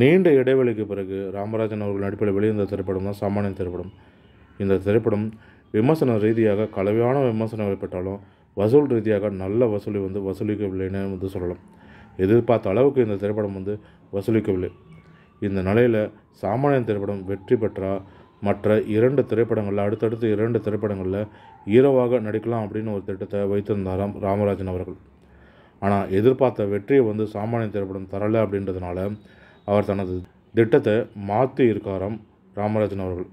நீண்ட இடைவெளிக்கு பிறகு ராமராஜன் அவர்கள் நடிப்பில் வெளிவந்த திரைப்படம் தான் சாமானிய திரைப்படம் இந்த திரைப்படம் விமர்சன ரீதியாக கலவையான விமர்சனங்கள் பெற்றாலும் வசூல் ரீதியாக நல்ல வசூலி வந்து வசூலிக்கவில்லைன்னு வந்து சொல்லலாம் எதிர்பார்த்த அளவுக்கு இந்த திரைப்படம் வந்து வசூலிக்கவில்லை இந்த நிலையில் சாமானிய திரைப்படம் வெற்றி பெற்றால் மற்ற இரண்டு திரைப்படங்களில் அடுத்தடுத்து இரண்டு திரைப்படங்களில் ஈரவாக நடிக்கலாம் அப்படின்னு ஒரு திட்டத்தை வைத்திருந்தாராம் ராமராஜன் அவர்கள் ஆனால் எதிர்பார்த்த வெற்றியை வந்து சாமானிய திரைப்படம் தரலை அப்படின்றதுனால அவர் தனது திட்டத்தை மாற்றி இருக்காராம் ராமராஜன் அவர்கள்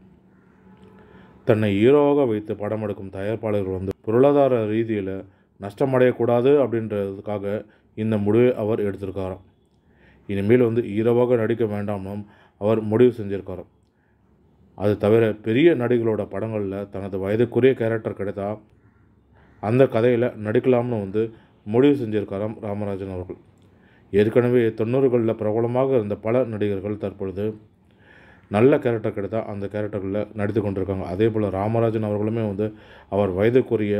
தன்னை ஹீரோவாக வைத்து படம் எடுக்கும் தயாரிப்பாளர்கள் வந்து பொருளாதார ரீதியில் நஷ்டமடையக்கூடாது அப்படின்றதுக்காக இந்த முடிவை அவர் எடுத்திருக்காராம் இனிமேல் வந்து ஹீரோவாக நடிக்க வேண்டாம்னும் அவர் முடிவு செஞ்சிருக்காராம் அது தவிர பெரிய நடிகளோட படங்களில் தனது வயதுக்குரிய கேரக்டர் கிடைத்தா அந்த கதையில் நடிக்கலாம்னு வந்து முடிவு செஞ்சிருக்காராம் ராமராஜன் அவர்கள் ஏற்கனவே தொண்ணூறுகளில் பிரபலமாக இருந்த பல நடிகர்கள் தற்பொழுது நல்ல கேரக்டர் கிடைத்தா அந்த கேரக்டர்களில் நடித்து கொண்டிருக்காங்க அதே போல் ராமராஜன் அவர்களுமே வந்து அவர் வயதுக்குரிய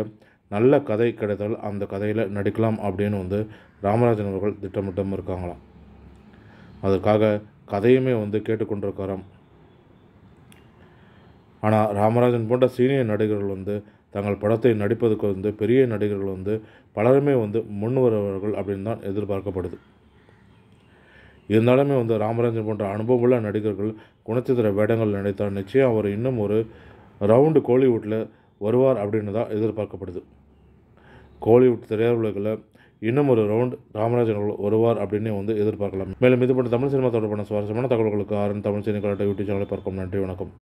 நல்ல கதை கிடைத்தால் அந்த கதையில் நடிக்கலாம் அப்படின்னு வந்து ராமராஜன் அவர்கள் திட்டமிட்டம் இருக்காங்களாம் அதற்காக கதையுமே வந்து கேட்டுக்கொண்டிருக்காராம் ஆனால் ராமராஜன் போன்ற சீனியர் நடிகர்கள் வந்து தங்கள் படத்தை நடிப்பதற்கு வந்து பெரிய நடிகர்கள் வந்து பலருமே வந்து முன் வருவார்கள் அப்படின்னு தான் எதிர்பார்க்கப்படுது இருந்தாலுமே வந்து ராமராஜன் போன்ற அனுபவமுள்ள நடிகர்கள் குணச்சித்திர வேடங்கள் நடித்தால் நிச்சயம் அவர் இன்னும் ஒரு ரவுண்டு கோலிவுட்டில் வருவார் அப்படின்னு தான் எதிர்பார்க்கப்படுது கோலிவுட் திரையுலகில் இன்னும் ஒரு ரவுண்டு ராமராஜன் வருவார் அப்படின்னு வந்து எதிர்பார்க்கலாம் மேலும் இது போன்ற தமிழ் சினிமா தொடர்பான சுவாரஸ்யமான தகவல்களுக்கு ஆரன் தமிழ் சினி யூடியூப் சேனலை பார்க்கும் நன்றி வணக்கம்